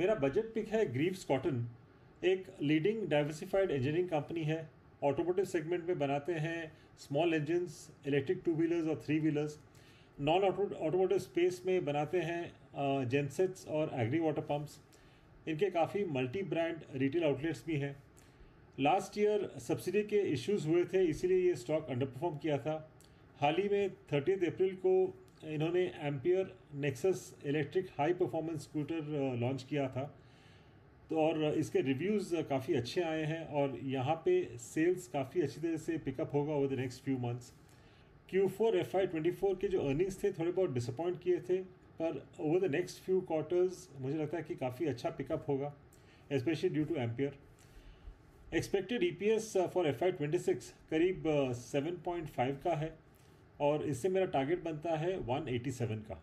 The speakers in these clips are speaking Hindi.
मेरा बजट पिक है ग्रीव्स कॉटन एक लीडिंग डाइवर्सिफाइड इंजीनियरिंग कंपनी है ऑटोमोटिव सेगमेंट में बनाते हैं small engines electric two wheelers और three wheelers non automotive space में बनाते हैं जेंसेट्स और एग्री वाटर पम्प्स इनके काफ़ी मल्टी ब्रांड रिटेल आउटलेट्स भी हैं लास्ट ईयर सब्सिडी के इश्यूज हुए थे इसीलिए ये स्टॉक अंडर परफॉर्म किया था हाल ही में थर्टीथ अप्रैल को इन्होंने Ampere Nexus electric high performance scooter launch किया था तो और इसके रिव्यूज़ uh, काफ़ी अच्छे आए हैं और यहाँ पे सेल्स काफ़ी अच्छी तरह से पिकअप होगा over the next few months Q four F I twenty four के जो अर्निंग्स थे थोड़े बहुत डिसअपॉइंट किए थे पर over the next few quarters मुझे लगता है कि काफ़ी अच्छा पिकअप होगा specially due to Ampere expected E P S for F I twenty six करीब सेवन पॉइंट फाइव का है और इससे मेरा टारगेट बनता है 187 का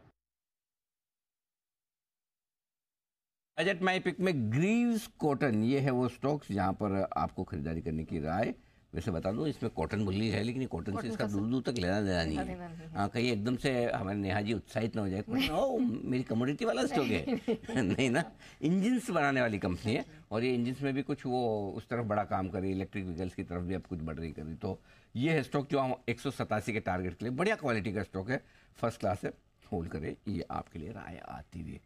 अजट माई पिक में ग्रीव्स कॉटन ये है वो स्टॉक्स जहाँ पर आपको खरीदारी करने की राय वैसे बता दूँ इसमें कॉटन मुल्ली है लेकिन कॉटन से इसका दूर दूर तक लेना देना नहीं है हाँ कहीं एकदम से हमारे नेहा जी उत्साहित ना हो जाए मेरी कम्युनिटी वाला स्टॉक है नहीं ना इंजिन्स बनाने वाली कंपनी है और ये इंजिन्स में भी कुछ वो उस तरफ बड़ा काम कर रही है इलेक्ट्रिक व्हीकल्स की तरफ भी अब कुछ बढ़ रही कर रही तो ये है स्टॉक जो हम एक के टारगेट के लिए बढ़िया क्वालिटी का स्टॉक है फर्स्ट क्लास है होल्ड करें ये आपके लिए राय आती हुई